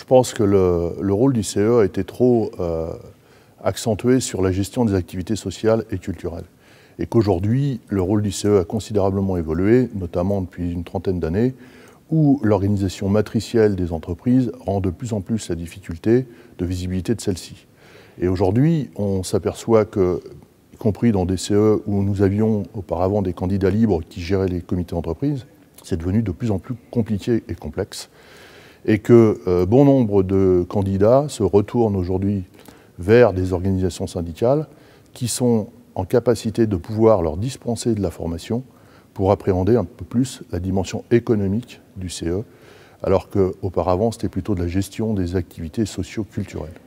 Je pense que le, rôle du CE a été trop euh, accentué sur la gestion des activités sociales et culturelles. Et qu'aujourd'hui, le rôle du CE a considérablement évolué, notamment depuis une trentaine d'années, où l'organisation matricielle des entreprises rend de plus en plus la difficulté de visibilité de celle-ci. Et aujourd'hui, on s'aperçoit que, y compris dans des CE où nous avions auparavant des candidats libres qui géraient les comités d'entreprise, c'est devenu de plus en plus compliqué et complexe et que euh, bon nombre de candidats se retournent aujourd'hui vers des organisations syndicales qui sont en capacité de pouvoir leur dispenser de la formation pour appréhender un peu plus la dimension économique du CE, alors qu'auparavant c'était plutôt de la gestion des activités socio-culturelles.